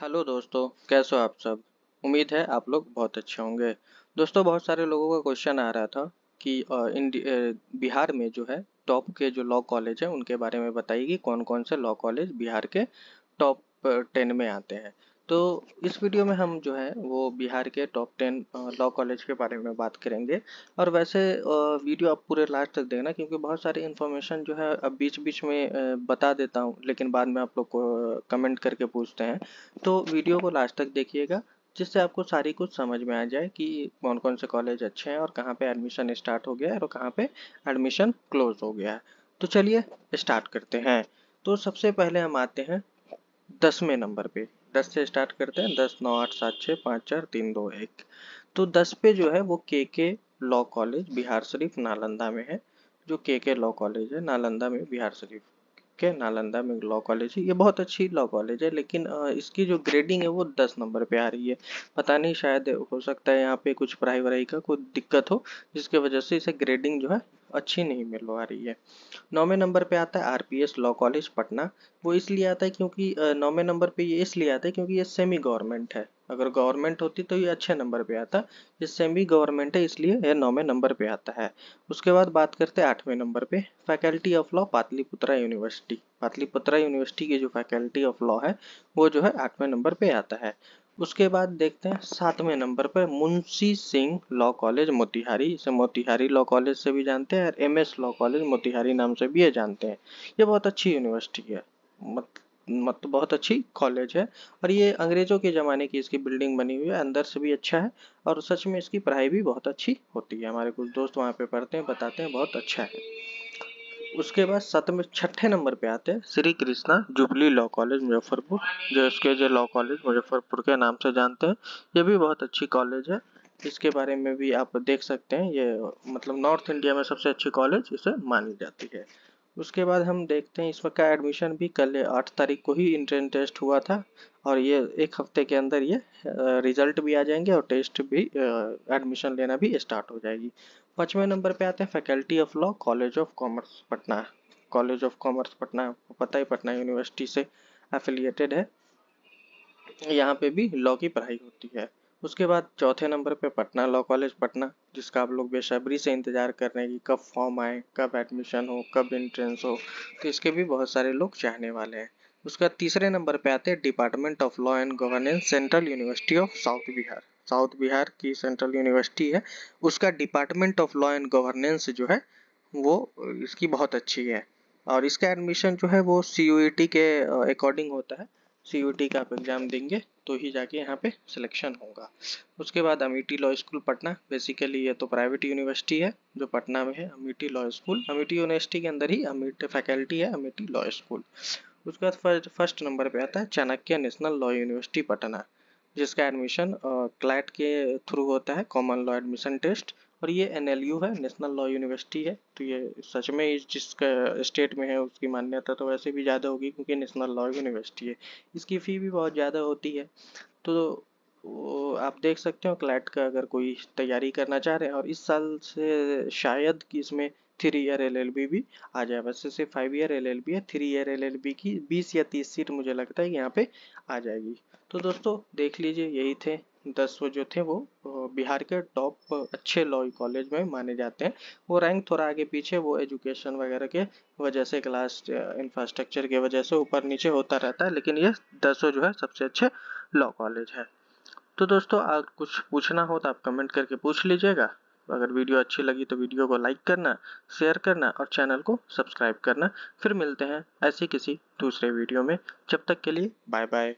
hello दोस्तों कैसे हो आप सब उम्मीद है आप लोग बहुत अच्छे होंगे दोस्तों बहुत सारे लोगों का क्वेश्चन आ रहा था कि इन बिहार में जो है टॉप के जो लॉ कॉलेज हैं उनके बारे में बताइए कौन कौन से लॉ कॉलेज बिहार के टॉप टेन में आते हैं तो इस वीडियो में हम जो है वो बिहार के टॉप टेन लॉ कॉलेज के बारे में बात करेंगे और वैसे वीडियो आप पूरे लास्ट तक देखना क्योंकि बहुत सारी इन्फॉर्मेशन जो है अब बीच बीच में बता देता हूँ लेकिन बाद में आप लोग को कमेंट करके पूछते हैं तो वीडियो को लास्ट तक देखिएगा जिससे आपको सारी कुछ समझ में आ जाए कि कौन कौन से कॉलेज अच्छे हैं और कहाँ पे एडमिशन स्टार्ट हो गया है और कहाँ पे एडमिशन क्लोज हो गया है तो चलिए स्टार्ट करते हैं तो सबसे पहले हम आते हैं दसवें नंबर पे दस से स्टार्ट करते हैं दस नौ आठ सात छः पाँच चार तीन दो एक तो दस पे जो है वो K K law college Bihar Sharif Nalanda में है जो के के लॉ कॉलेज है नालंदा में बिहार शरीफ के नालंदा में लॉ कॉलेज है ये बहुत अच्छी लॉ कॉलेज है लेकिन इसकी जो ग्रेडिंग है वो दस नंबर पे आ रही है पता नहीं शायद हो सकता है यहाँ पे कुछ पढ़ाई वढ़ाई का कोई दिक्कत हो जिसके वजह से इसे ग्रेडिंग जो है अच्छी नहीं मिलवा रही है नौवें नंबर पे आता है आरपीएस लॉ कॉलेज पटना वो इसलिए आता है क्योंकि नौवें नंबर पे ये इसलिए आता है क्योंकि ये सेमी गवर्नमेंट है अगर गवर्नमेंट होती तो ये अच्छे नंबर पे आता ये सेमी गवर्नमेंट है इसलिए यह नौवें नंबर पे आता है उसके बाद बात करते हैं आठवें नंबर पे faculty of law Pataliputra university Pataliputra university की जो फैकल्टी ऑफ लॉ है वो जो है आठवें नंबर पे आता है उसके बाद देखते हैं सातवें नंबर पर मुंशी सिंह लॉ कॉलेज मोतिहारी इसे मोतिहारी लॉ कॉलेज से भी जानते हैं और M S law college Motihari नाम से भी ये जानते हैं ये बहुत अच्छी यूनिवर्सिटी है मत मत बहुत अच्छी कॉलेज है और ये अंग्रेजों के ज़माने की इसकी बिल्डिंग बनी हुई है अंदर से भी अच्छा है और सच में इसकी पढ़ाई भी बहुत अच्छी होती है हमारे कुछ दोस्त वहाँ पे पढ़ते हैं बताते हैं बहुत अच्छा है उसके बाद साथ में छठे नंबर पे आते हैं Shri Krishna jubilee law college Muzaffarpur जो इसके जो लॉ कॉलेज मुजफ्फरपुर के नाम से जानते हैं ये भी बहुत अच्छी कॉलेज है इसके बारे में भी आप देख सकते हैं ये मतलब नॉर्थ इंडिया में सबसे अच्छी कॉलेज इसे मानी जाती है उसके बाद हम देखते हैं इस वक्त का एडमिशन भी कल आठ तारीख को ही इंट्रेंस टेस्ट हुआ था और ये एक हफ्ते के अंदर ये रिजल्ट भी आ जाएंगे और टेस्ट भी एडमिशन लेना भी स्टार्ट हो जाएगी पाँचवें नंबर पे आते हैं faculty of law college of commerce Patna college of commerce Patna पता ही पटना यूनिवर्सिटी से एफिलियटेड है यहाँ पे भी लॉ की पढ़ाई होती है उसके बाद चौथे नंबर पे पटना लॉ कॉलेज पटना जिसका आप लोग बेसब्री से इंतज़ार कर रहे हैं कि कब फॉर्म आए कब एडमिशन हो कब इंट्रेंस हो तो इसके भी बहुत सारे लोग चाहने वाले हैं उसका तीसरे नंबर पे आते हैं department of law and governance central university of south Bihar south Bihar की सेंट्रल यूनिवर्सिटी है उसका department of law and governance जो है वो इसकी बहुत अच्छी है और इसका एडमिशन जो है वो सी e के अकॉर्डिंग होता है सी का आप एग्ज़ाम देंगे तो ही जाके यहाँ पे सिलेक्शन होगा उसके बाद Amity law school Patna basically ये तो प्राइवेट यूनिवर्सिटी है जो पटना में है Amity law school Amity university के अंदर ही अमेठी फैकल्टी है अमेठी लॉ स्कूल उसके बाद फर्स्ट नंबर पे आता है Chanakya national law university Patna जिसका एडमिशन क्लैट के थ्रू होता है कॉमन लॉ एडमिशन टेस्ट और ये एन है नेशनल लॉ यूनिवर्सिटी है तो ये सच में जिसका स्टेट में है उसकी मान्यता तो वैसे भी ज़्यादा होगी क्योंकि नेशनल लॉ यूनिवर्सिटी है इसकी फ़ी भी बहुत ज़्यादा होती है तो आप देख सकते हो क्लैट का अगर कोई तैयारी करना चाह रहे हैं और इस साल से शायद कि इसमें थ्री ईयर एल भी आ जाए वैसे सिर्फ फाइव ईयर एल है थ्री ईयर एल की बीस या तीस सीट मुझे लगता है यहाँ पे आ जाएगी तो दोस्तों देख लीजिए यही थे दस जो थे वो बिहार के टॉप अच्छे लॉ कॉलेज में माने जाते हैं वो रैंक थोड़ा आगे पीछे वो एजुकेशन वगैरह के वजह से क्लास इंफ्रास्ट्रक्चर के वजह से ऊपर नीचे होता रहता है लेकिन ये दसवें जो है सबसे अच्छे लॉ कॉलेज है तो दोस्तों आप कुछ पूछना हो तो आप कमेंट करके पूछ लीजिएगा अगर वीडियो अच्छी लगी तो वीडियो को लाइक करना शेयर करना और चैनल को सब्सक्राइब करना फिर मिलते हैं ऐसी किसी दूसरे वीडियो में जब तक के लिए बाय बाय